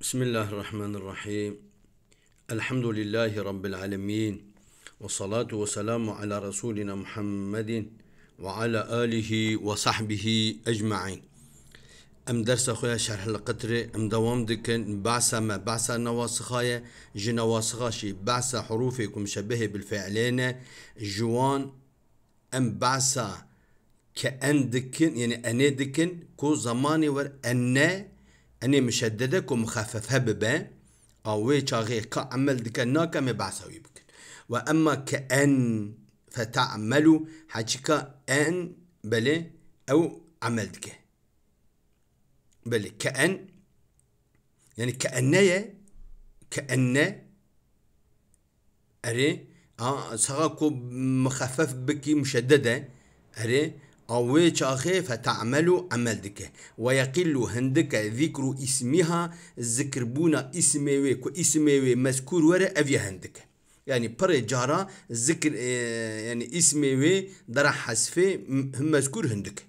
بسم الله الرحمن الرحيم الحمد لله رب العالمين والصلاة والسلام على رسولنا محمد وعلى آله وصحبه أجمعين أم درس خويا شرح القطر أم دوام دكن بعث ما بعث نواسخايا جي نواسخاشي بعث حروفكم شبهة بالفعلين جوان أم بعث كأن دكن يعني أنا دكن كو زماني ور أنا اني مشددك ومخففها بباء او شاغي كعمل دكنا كما بعثوي بك واما كان فتعمل حاجك ان بلي او عملتك بلي كان يعني كانيا كأن أري آه صغاكو مخفف بكي مشددة أري أويش أخي فتعمل دك ويقل هندك ذكر اسمها ذكر بونا اسمي كو اسمي مذكور ورا أفيا هندك يعني بري جارا ذكر آه، يعني اسمي درع حسفي مذكور هندك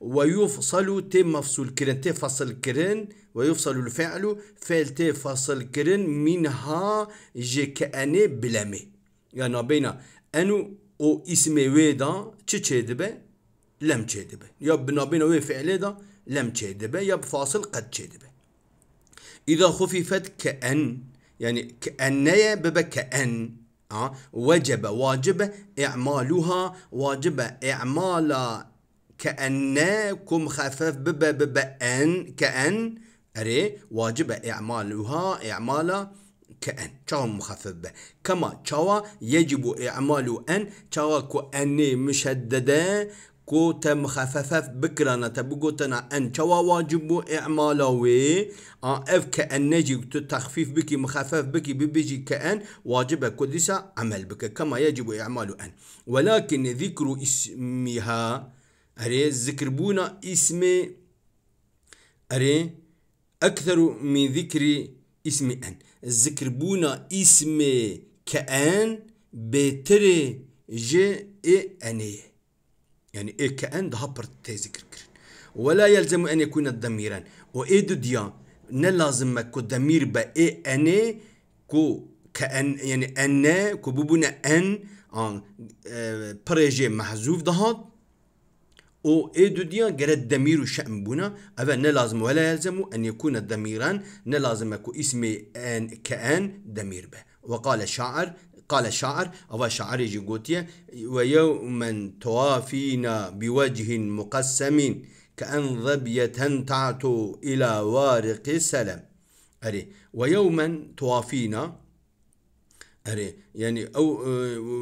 ويفصل تي مفصول كرن تي فصل كرن ويفصل الفعل فعل تي فصل كرن منها جي كأني بلامي يعني بين أنو أو اسمي ويدا تشي لم كاذبه بنا نابينا فعله ده لم كاذبه يا بفاصل قد كاذبه اذا خففت كان يعني كأنية بب كأن أه؟ وجب واجب إعمالها واجب إعمال كأن كم خفف بب بب أن كأن أري واجب إعمالها إعمال كأن تشاو مخفف به كما تشاو يجب إعمال أن تشاو كأن مشددة كوتا مخففة بكرانة تبقوتنا أن توا واجبو إعمالوي ان أف كأن نجي تخفيف بكي مخفف بكي ببيجي كأن واجب كدسة عمل بك كما يجب اعمال أن ولكن ذكر اسمها أري ذكر بونا اسم أري أكثر من ذكر اسم أن ذكر بونا اسم كأن بتري جي أنيه يعني إيه كأن هبر تيزكر ولا يلزم أن يكون الضميران وإيدو ديا نلازم كو ضمير با إيه أنا كو كأن يعني أنا كو ببنا أن آن بريجي آه، محذوف دهات و ايدو ديا قال الضمير شأن بنا أبا نلازم ولا يلزم أن يكون الضميران نلازم كو اسم أن كأن ضمير به وقال الشاعر قال الشاعر أو شاعر جيغوتيا ويوما توافينا بوجه مقسم كأن ظبية تعتو إلى وارق السلام أري ويوما توافينا أري يعني أو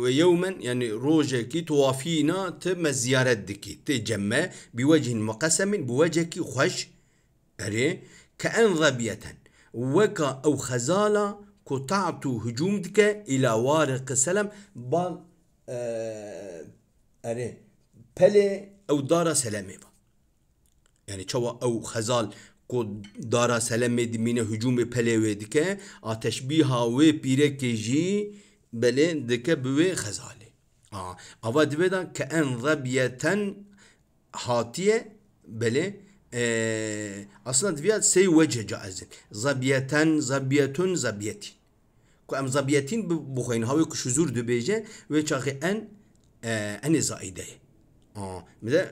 ويوما يعني روجك توافينا تم زيارة دكي تجمع بوجه مقسم بوجهك خوش أري كأن ظبية وكا أو خزالة قطعت هجومك إلى وارق سلم بان أري pele أو دار سلامي با yani çava ev xezal ko dara seleme dimine hücum pele ve dike ateş bi hawe pire keji bele dike bwe xezali a ava ke en rabiyeten hatiye beli e, aslında diviyat sey vece caizin zabiyeten zabiyetun zabiyeti ku em zabiyetîn bixwîn havê ku ji zûr ان wê çaxê آه enê zaîde ye mide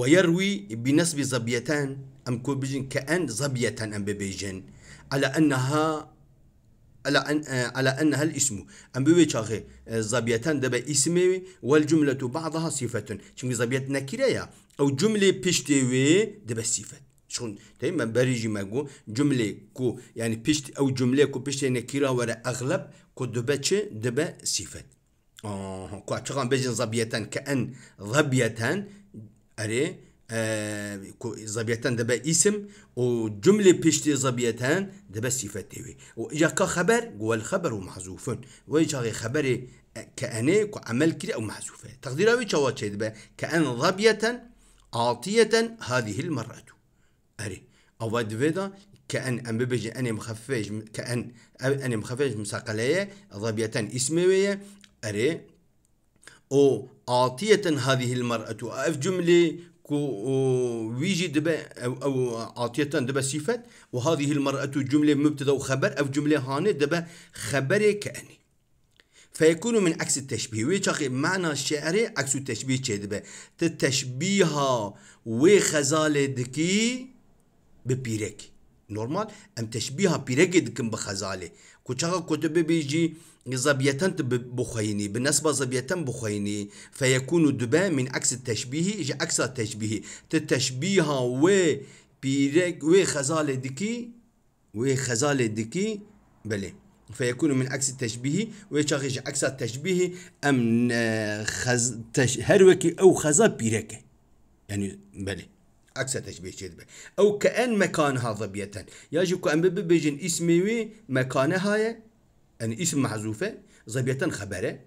ويروي بنسب زبيتان أم كوبجن كأن زبية أم ببيجن على أنها على أن اه، على أنها الاسم أم بويتشاغي اه، زبيتان دبا اسمي والجملة بعضها صفة شنو زبيت نكرة أو جملة بيشتوي دبا صفة چون تی من بریجی مگو جمله کو یعنی پشت او جمله کو پشت نکیرا ورا اغلب کو دبه چه دبه صفت آه کو اتقان بجن ظبیتن کان ظبیتن اره زبيتان دبا اسم و وجملة بيشتي زبيتان دبا صفات و یا كا خبر هو الخبر و یا غي خبري كأني كعمل كري أو محذوفة تقديرها ويتشوات شي كأن ضبية عاطية هذه دو. اري او فيدا كان ام بيجي اني مخفج كان اني مخفج مساقليه ضبيه اسمويه اري او اعطيه هذه المرأة أف جملة كو ويجي دبا أو, أو اعطيه دبا صفة وهذه المرأة جملة مبتدأ وخبر أو جملة هاني دبا خبر كأني فيكون من عكس التشبيه ويشاقي معنى الشعر عكس التشبيه كدبا وي وخزالة دكي ببيرك نورمال ام تشبيها بيرك دكم بخزالي كوتشاغا كتب بيجي زبيتان بخيني بالنسبة زبيتان بخيني فيكون دبا من عكس التشبيه جا عكس التشبيه تتشبيها و بيرك و خزالي دكي و خزالي دكي بلي فيكون من عكس التشبيه ويشغج عكس التشبيه أم آه، خز تش هروكي أو خزا بيركي يعني بلي عكس تشبيه كذبة أو كأن مكانها ظبية يجب ان بيجن اسمي مكانها أن يعني اسم محذوفة ظبية خبره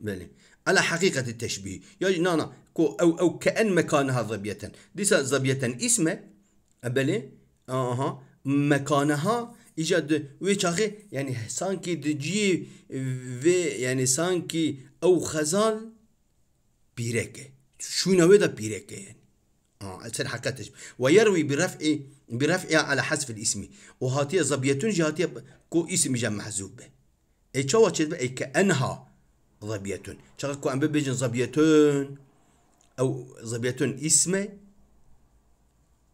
بلي على حقيقة التشبيه يجي نانا كو أو أو كأن مكانها ظبية ديسا ظبية اسمه بلي آها مكانها ايجاد ويشاخي يعني سانكي دجي في يعني سانكي أو خزال بيركه شو نوي ده بيريكا يعني اه اتصير حكتش ويروي برفع برفع على حذف الاسم وهاتي ظبيتون جهاتيه كو اسم جمع محذوب اي تشوا تشد اي كانها ظبيتون شغل كو ام بيجن ظبيتون او ظبيتون اسم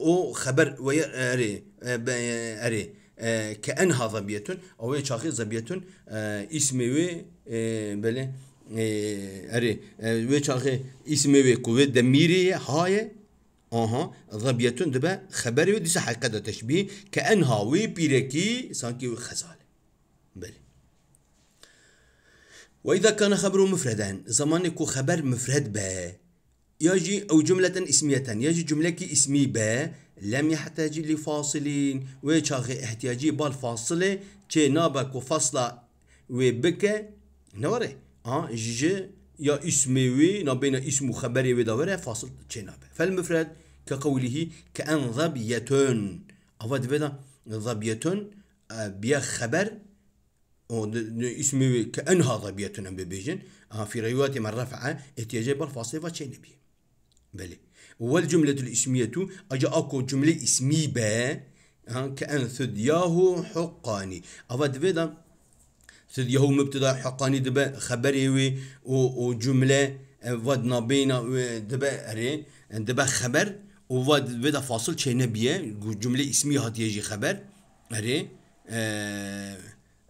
او خبر وي اري اري آه، كانها ظبيتون او شاخي ظبيتون آه، اسمي آه، بلي اه، اري اه، ويشاخي اسمي وي قوة دميري هاي اها ضبيتون دبا خبري وديس حقيقة تشبيه كأنها وي بيركي سانكي وخزال بلي وإذا كان خبر مفردا زمانك خبر مفرد به يجي أو جملة اسمية يجي جملة اسمي به لم يحتاج لفاصلين أخي احتياجي بالفاصلة كي نابك وفصلة وبك نوري ها جيجي يا اسمي وي بين اسم وخبري وي داوري فاصل تشينابي فالمفرد كقوله كأن ظبيتون او فيدا ظبيتون بيا خبر او اسمي ها ظبيتون أم بيجن في روايات من رفع احتياجي بالفاصل فتشينابي بلي والجملة الاسمية أجا أكو جملة اسمي با كأن ثدياه حقاني أفاد فيدا تديهو مبتدا حقاني دبا خبري وي وجملة ودنا آه، بينا دبا ري دبا خبر وود بدا فاصل شي نبيه جملة اسمي هاد يجي خبر ري آه،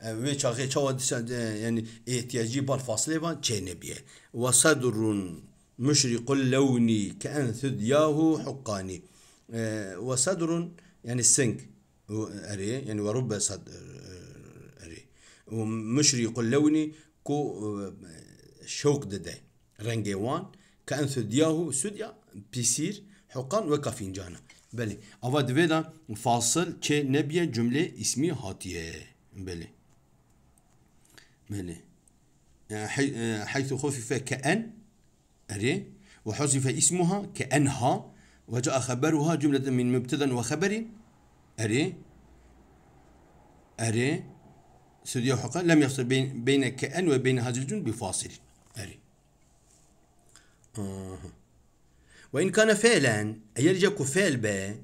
آه، وي تشاغي تشاو يعني احتياجي بار فاصل با شي نبيه وصدر مشرق اللون كان ثدياه حقاني وصدر يعني السنك يعني ورب يقول لوني كو آه، شوك دده وان كأنثو دياهو سوديا بيسير حقان جانا بلي اوا دويدا فاصل كي نبيه جملة اسمي هاتيه بلي بلي آه، حيث خفف كأن أري وحذف اسمها كأنها وجاء خبرها جملة من مبتدا وخبر أري أري سوريا حقا لم يفصل بين بين كأن وبين هذه الجن بفاصل أري آه. وإن كان فعلا أيرجك فعل به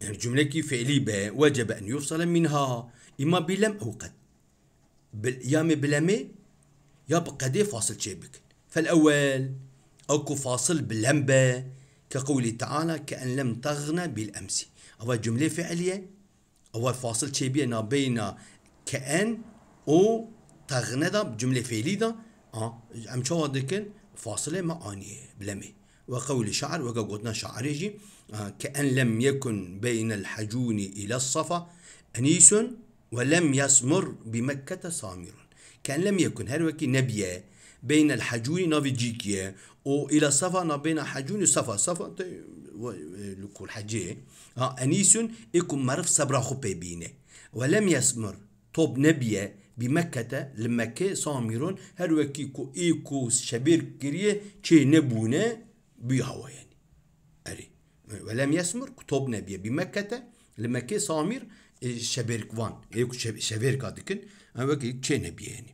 يعني جملة فعلي به وجب أن يفصل منها إما بلم أو قد بل يا بلمي يا بقدي فاصل شيبك فالأول أكو فاصل بلم ب كقوله تعالى كأن لم تغنى بالأمس أو جملة فعلية أو فاصل شيبية بين كأن أو تغنى دا بجملة فعلية دا آه أم شو فاصلة ما اني بلمي وقول شعر وقوتنا شعري جي آه كأن لم يكن بين الحجون إلى الصفا أنيس ولم يسمر بمكة سامر كأن لم يكن هروكي نبيا بين الحجون نافي او الى صفا نبين حجون صفا صفا لكل حجيه آه أنيس يكون مرف صبرا خبي بينه ولم يسمر طوب نبيه بمكة لمكة ساميرون هر وكي كو إيكو شبير كريه چه نبونه بيهوا يعني أري ولم يسمر كتوب نبيه بمكة لمكة سامير شبير وان إيكو شبير كادكن هر وكي چه نبيه يعني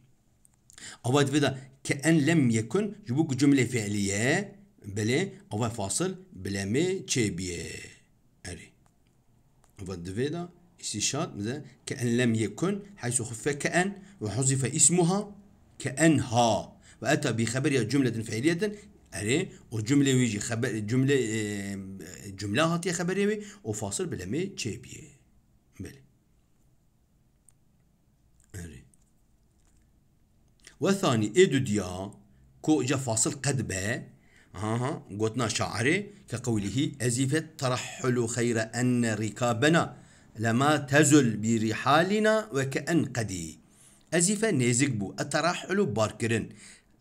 أود فدا كأن لم يكن جبوك جملة فعلية بلي أو فاصل بلا مي چه بيه أري أود فدا استشهاد مثلا كأن لم يكن حيث خف كأن وحذف اسمها كأنها وأتى بخبرها جملة فعلية أري وجملة ويجي خبر جملة جملة هاتية خبرية وفاصل بلمي تشيبيه بلي أري وثاني إيدو ديا كو جا فاصل قد با ها قوتنا شعري كقوله أزفت ترحل خير أن ركابنا لما تزل برحالنا وكأن قدي أزفة نيزك بو أترحل باركرن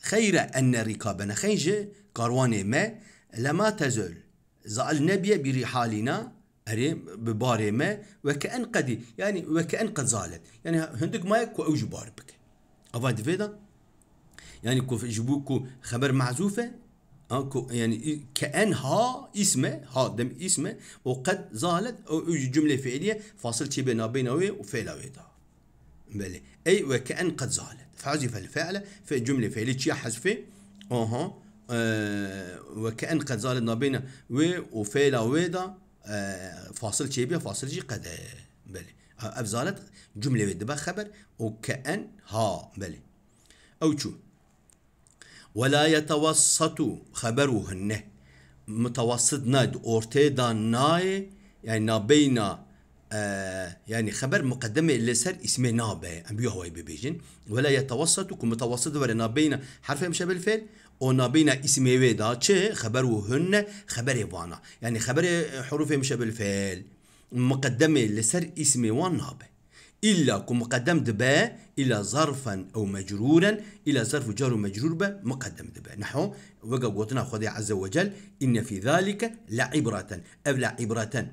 خير أن ركابنا خيجة كارواني ما لما تزل زال نبي برحالنا أري بباري ما وكأن قدي يعني وكأن قد زالت يعني هندك مايك أوجبار بك أفاد فيدا يعني كو جبوكو خبر معزوفة يعني كأنها اسمه ها دم اسمه وقد زالت أو جملة فعلية فاصل بينها بينه وفعله بلي أي وكأن قد زالت فعزف الفعل في جملة فعلية حذف أها أه وكأن قد زالت ما بين و وفعله ويدا أه فاصل تبين فاصل جي قد بلي أفزالت جملة ويدا خبر وكأن ها بلي أو شو ولا يتوسط خبرهن متوسط ناد اورتي دان ناي يعني نابينا آه يعني خبر مقدمة اللي سر اسمه نابه أم بيو هواي ببيجن ولا يتوسط متوسط ولا نابينا حرف مشابه الفعل او نابينا اسمه ودا چه خبر خبر وانا يعني خبر حروف مشابه الفعل مقدمة لسر اسمه وان نابه إلا كمقدم دبا إلى ظرفا أو مجرورا إلى ظرف جار مجرور به مقدم دبا نحو وقا قوتنا خذي عز وجل إن في ذلك لعبرة أو لعبرة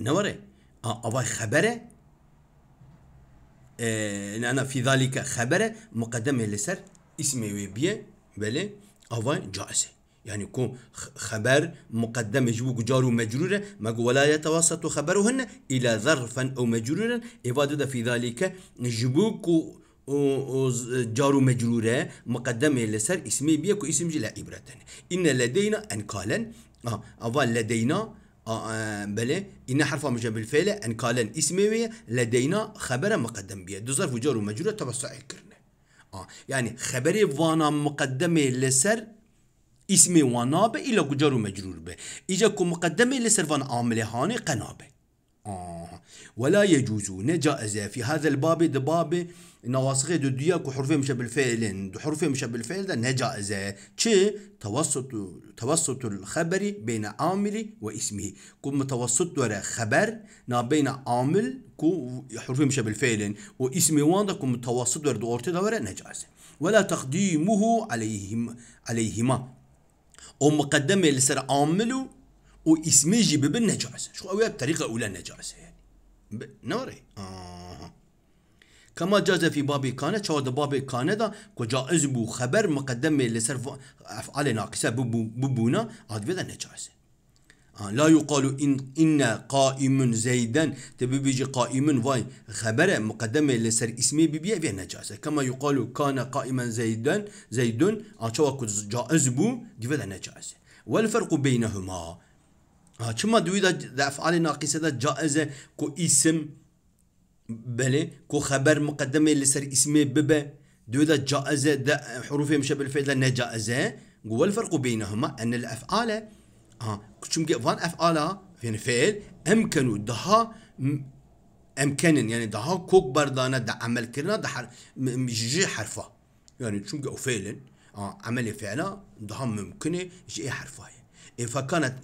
نوري أبا آه، خبره إن آه، أنا في ذلك خبره مقدمة لسر اسمي ويبيا بلي أبا جائزة يعني يكون خبر مقدم يجيبوا جار ومجرور ما ولا يتوسط خبرهن إلى ظرفا أو مجرورا اذا في ذلك جبوك جار ومجرورة مقدمة لسر اسمي بيك واسم جلا عبرة إن لدينا أنكالا آه أول لدينا آه, آه، بله إن حرف مجرور بالفعل أنكالا اسمي لدينا خبر مقدم بيه دو ظرف وجار ومجرور توسع الكرن آه يعني خبري فانا مقدمة لسر اسم وانا به الا گجار و مجرور به ایجا کو مقدمه لسرفان عامل هاني قنا به آه. ولا يجوز نجا في هذا الباب دباب نواسخ دو دياك وحرفه مش بالفعل حرفه مش بالفعل ده نجائز تشي توسط توسط الخبر بين عامل واسمه كو متوسط ورا خبر نا بين عامل كو حرفه مش بالفعل واسم وان ده كو متوسط ورا دورته ده ورا ولا تقديمه عليهم عليهما او مقدمه لسر عامله واسمه جي ببن نجاسه شو اويا بطريقه اولى نجاسه يعني نوري آه. كما جاز في باب كان شود باب كان دا كجائز بو خبر مقدمه لسر افعال ناقصه ببونا بو بو عاد بدا نجاسه آه، لا يقال إن إن قائم زيدا تبي بيجي قائم واي خبره مقدمة لسر اسمي ببيع بيه نجاسة كما يقال كان قائما زيدا زيد أشواك آه، جائز بو دفع نجاسة والفرق بينهما كما آه، دويدا دفع على ناقصة جائزة كو اسم بلى كو خبر مقدمة لسر اسمي ببه دويدا جائزة حروفه مشابه الفعل نجازة والفرق بينهما أن الأفعال كتشم جي فان اف الا فين فيل امكنو دها امكن يعني دها كوك بردانا دا عمل كرنا دا حر جي حرفا يعني شو جي فيل اه عمل فعلا دها ممكن جي اي حرفا اي فكانت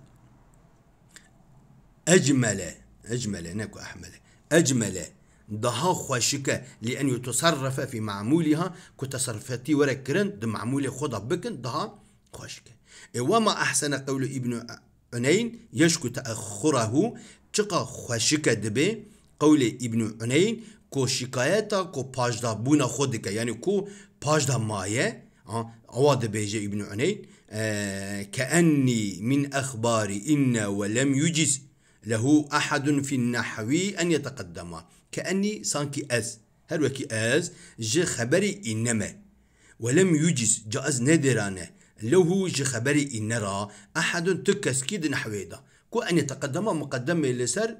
اجمل اجمل نكو احمل اجمل دها خوشك لان يتصرف في معمولها كتصرفتي وركرن معمول خدا بكن دها خوشك وما أحسن قول ابن عنين يشكو تأخره تقا خوشك دبي قول ابن عنين كو شكايتا كو باجدا بونا خودك يعني كو باجدا مايه آه، عوا دبيجي ابن عنين آه كأني من أخبار إن ولم يجز له أحد في النحو أن يتقدم كأني سانكي أز هل وكي أز جي خبري إنما ولم يجز جاز ندرانه لو هو جي خبري إن را أحد تكسكيد نحويدا كو أن يتقدم مقدمة لسر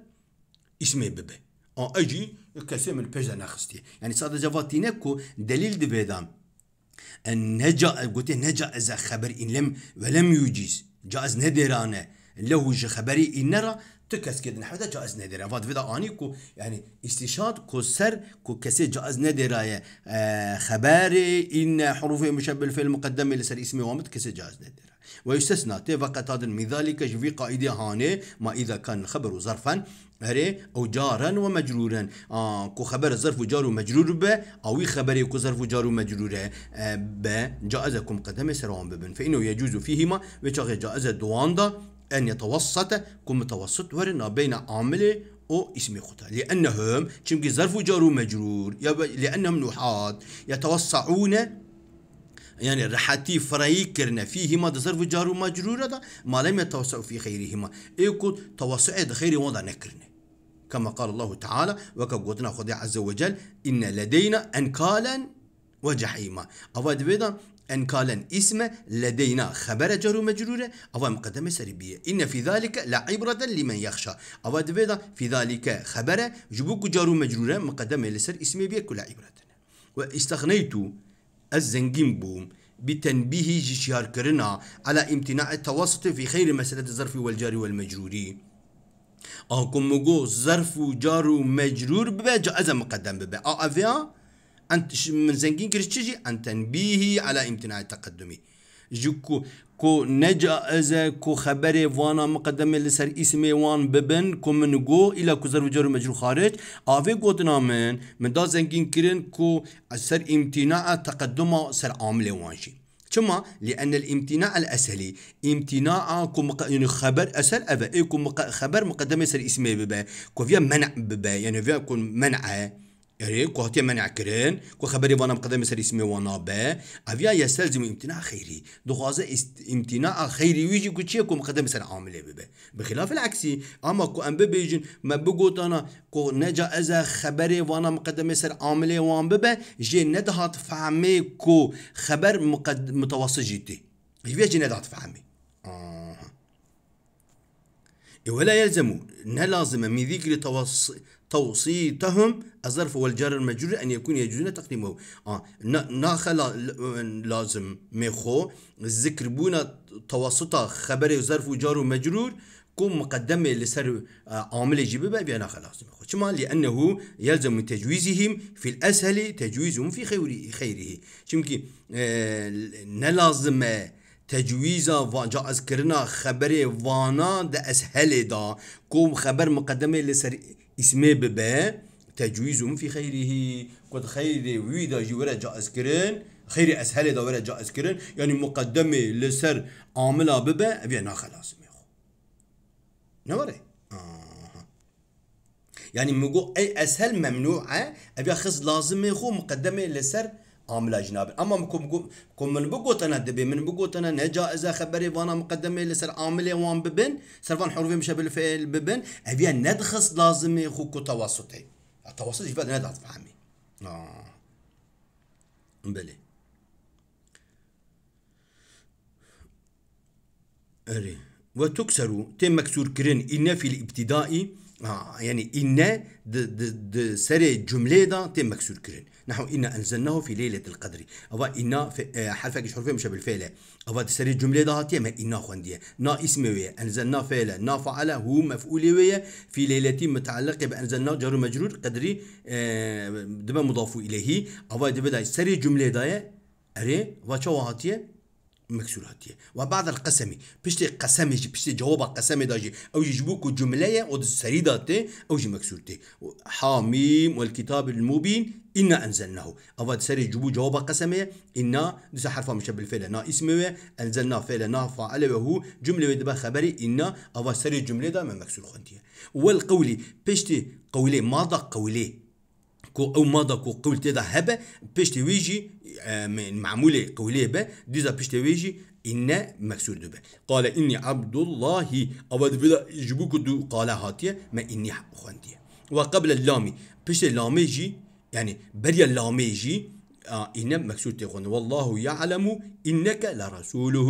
اسمي ببه أن أجي كسيم البيجا نخستي يعني صاد جفاتينكو دليل ان نجا قلت إيه، نجا إذا خبر إن لم ولم يجيز جاز ندرانه جي خبري إن را تکس که دن حدا جائز نداره واد ویدا آنی کو یعنی استشهاد کو سر کو کسی جائز اه خباري این حروف مشبه في مقدمه لسر اسم وامد کسی جائز نداره ويستثنى فقط هذا من ذلك في قائد هاني ما إذا كان الخبر ظرفا هري أو جارا ومجرورا آه كو خبر ظرف جار ومجرور به أو خبر كو ظرف جار ومجرور اه، به جائزة كم قدم سروان ببن فإنه يجوز فيهما وشغي جائزة دواندا أن يتوسط كم متوسط ورنا بين عامل أو اسم خطا لأنهم كمكي ظرف جار ومجرور لأنهم نحات يتوسعون يعني رحتي فرعي كرنا فيهما ظرف جار ومجرور دا ما لم يتوسع في خيرهما إيكو توسع خير وضع نكرنا كما قال الله تعالى وكبوتنا خدي عز وجل إن لدينا أنكالا وجحيما أفاد بيضا أن قال اسم لدينا خبر جر ومجرورة أو مقدمة سلبية إن في ذلك لعبرة لمن يخشى أو في ذلك خبر جبوك جر ومجرورة مقدمة لسر اسم كل عبرة واستغنيت الزنجين بوم بتنبيه جشيار كرنا على امتناع التوسط في خير مسألة الظرف والجار والمجروري آكم آه، مجو ظرف وجار ومجرور ببا مقدم ببا أو آه، أفيا انت من زنجين كريتشيجي أن تنبيهي على امتناع تقدمي جوكو كو نجا از كو خبري وانا مقدمه لسر اسمي وان ببن كو من جو الى كو زر وجر مجر خارج اوي قوتنا من من دا زنگين كرن كو سر امتناع تقدم سر عامل وانشي ثم لأن الامتناع الأسهلي امتناع كم يعني خبر أسهل أفا إيه خبر مقدمة سر اسمي ببا كو فيها منع ببا يعني فيها كون منعه اري كوهتي منع كرين كو خبري وانا مقدم سر اسمي وانا با افيا يستلزم امتناع خيري دو است... امتناع خيري ويجي كو تشي كو مقدم سر عامله ببه بخلاف العكسي اما كو ام بيجن ما بقوت انا كو نجا ازا خبري وانا مقدم سر عامله وان ببه جي ندهات فهمي كو خبر مقدم متوسط جدي هي جي ندهات فهمي آه. إيه، ولا يلزم ان لازم من ذكر توصيتهم الظرف والجار المجرور أن يكون يجوزون تقديمه آه ناخلا لازم مخو ذكر بونا توسط خبر ظرف وجار ومجرور كم مقدمة لسر آه، عامل جيبه بيانا خلاص شما لأنه يلزم من تجويزهم في الأسهل تجويزهم في خيره خيره شمكي آه نلازم تجويزا وانجا اذكرنا خبري وانا دا اسهل دا كوم خبر مقدمه لسر اسمه ببه تجويزهم في خيره قد خير ويدا جورا جا اذكرن خير اسهل دا ورا جا اذكرن يعني مقدمه لسر آملا ببه بينا خلاص ميخو نوري يعني مقو اي اسهل ممنوعه ابي خص لازم يخو مقدمه لسر عامل جناب اما مكم كم من بقوت انا دبي من بقوت انا نجائزه خبري وانا مقدمه لسر عامل وان ببن سرفان حروفي مش بالفعل ببن ابي ندخس لازم خوكو توسطي التوسط يفاد ندعت فهمي اه بلي اري وتكسر تم مكسور كرن ان في الابتدائي آه يعني إن د د د سري جملة دا تم مكسور كرين نحو إن أنزلناه في ليلة القدر أو إن حرف حرفك حرفه مش بالفعل أو د سري جملة دا تم إنا خندية نا اسم ويا أنزلنا فعل نا فعل هو مفعول ويا في ليلة متعلق بأنزلنا جار مجرور قدري آه، دبا مضاف إليه أو دبدا سري جملة دا أري وشو هاتيه مكسور هاتية وبعد القسمي بشتي قسمي جي بشتي جواب القسمي داجي او يجبوك جملة أو السريدة او جي مكسور تي حاميم والكتاب المبين إنا أنزلناه أو سري جبو جواب قسمي إنا دس حرفا مشابه الفعل نا اسمه أنزلنا فعل نا فعل وهو جملة ودبا خبري إنا أو سري جملة دا ما مكسور خانتية والقولي بشتي قولي ماذا قولي كو او مادا كو قول تيدا هبا باش تويجي آه، معمولة قولية با ديزا باش تويجي إن مكسور به قال إني عبد الله أو بدا يجبوك دو قال هاتية ما إني خوانتية وقبل اللامي باش اللامي جي يعني بريا اللامي جي آه إنم مكسود والله يعلم إنك لرسوله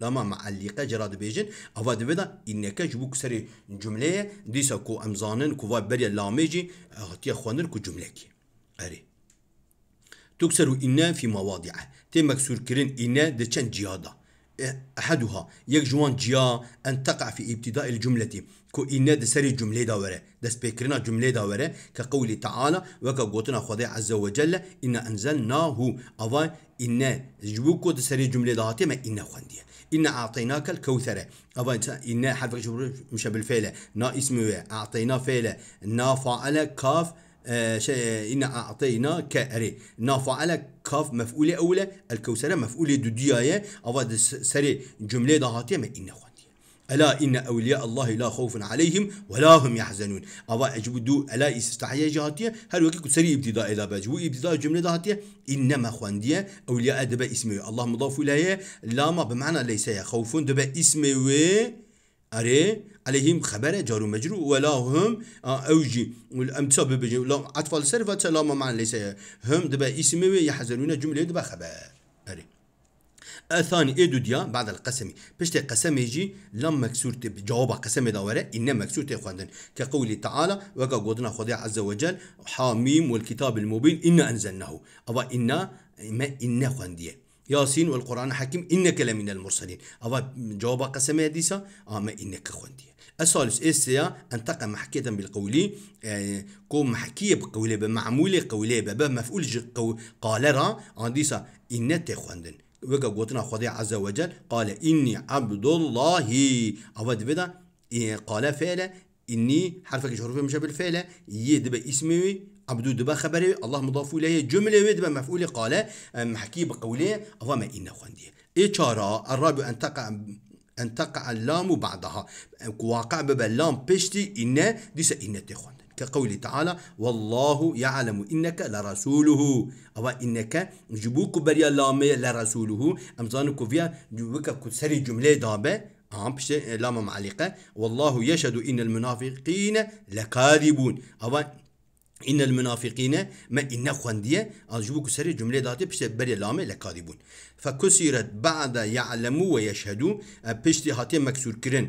لما اللي جراد بيجن أفاد بدا إنك جبوك كسري جملة ديسا كو أمزانن كو فاب بريا لاميجي هاتيا آه، خوانر كو جملكي أري تكسر إنا في مواضعه تي مكسور كرين إنا دي چند جيادا أحدها يك جوان جيا أن تقع في ابتداء الجملة كو إنا د جمله داورة دس بكرنا جمله داورة كقول تعالى وكا قوتنا خوضي عز وجل إنا انزلناه أضا إنا جبوكو کو جمله دا ما إنا خوندیه إنا أعطيناك الكوثرة أبا إن حرف مش بالفعل نا اسمه أعطينا فعل نا فاعل كاف آه إن أعطينا كأري نافع على كاف مفعولة أولى الكوسرة مفعولة دودياية أبا سري جملة دهاتية ما إن خوا ألا إن أولياء الله لا خوف عليهم ولا هم يحزنون أبا أجب دو ألا استحيا جهاتية هل وكي كنت سري ابتداء إذا بجو ابتداء جملة دهاتية إنما خواندية أولياء دبا اسمه الله مضاف إليه لا ما بمعنى ليس يا خوف دبا اسمه و أري عليهم خبر جار ومجرور ولا هم آه، أوجي والأمثال ببجي لا عطف السر لا معنى ليس هم دبا اسمه يحزنون جملة دبا خبر أري الثاني ايدو ديا بعد القسمي باش قسم يجي مكسور تب جواب قسمي داورة مكسور تي خوندن كقول تعالى وكا قدنا خدي عز وجل حاميم والكتاب المبين إنا أنزلناه أبا إنا ما إنا خوندي ياسين والقرآن حكيم إنك لمن المرسلين أبا جواب قسمي ديسا أما آه، إنك خوندي الثالث إسيا أن انتقى محكية بالقولي آه كوم محكية بقولي بمعمولة قولي بمفعول قالرا عنديسا إن خوندن وجا قوتنا خدي عز وجل قال إني عبد الله أود بدا إيه، قال فعلا إني حرفك شرفه مش بالفعل يدب إيه، اسمي عبدو دبا خبري الله مضاف إليه جملة ودبا مفعول قال محكي بقوله أفما إن خندي إشارة الرابع أن تقع أن تقع اللام بعدها واقع ببا اللام بشتي إن ديس إن تخون كقوله تعالى والله يعلم إنك لرسوله أو إنك جبوك بريا لامي لرسوله أمزانك فيها جبوك كسري جملة دابة عم آه، بش لام معلقة والله يشهد إن المنافقين لكاذبون أو إن المنافقين ما إن خندية أجيبك آه، سري جملة داتي بش بريا لامة لكاذبون فكسرت بعد يعلم ويشهد آه، بش هاتي مكسور كرن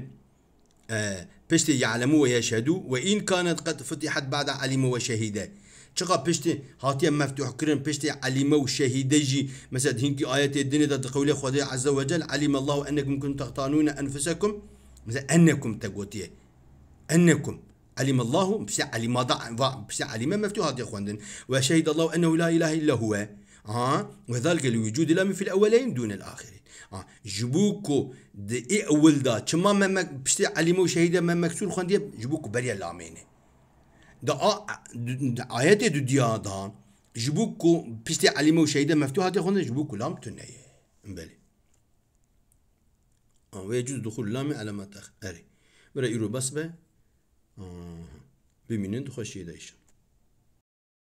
بشتي يعلموا ويشهدوا وإن كانت قد فتحت بعد علموا وشهدا چقا پشتی هاتيا مفتوح کرن پشتی علیم و شهیده جی مثلا هنگی آیت الدنيا دا قول خدا عز وجل علم الله انکم كنتم تختانون انفسکم مثلا انکم تقوتیه انکم علم الله بشتي علم بشتي علم مفتوح هاتي خواندن وشهد الله انه لا اله الا هو ها وذلك الوجود لا في الاولين دون الاخرين جبوكو دي ولدا تما ممك بشتي علمو شهيدة ممكسور خان دي جبوكو بريا لامينه دا آيات دو ديا دا جبوكو بشتي علمو شهيدة مفتوحة دي خان جبوكو لام تنية مبالي ويجوز دخول لام على ما تخ أري برا إيرو بس به بمنين دخل شهيدة إيشان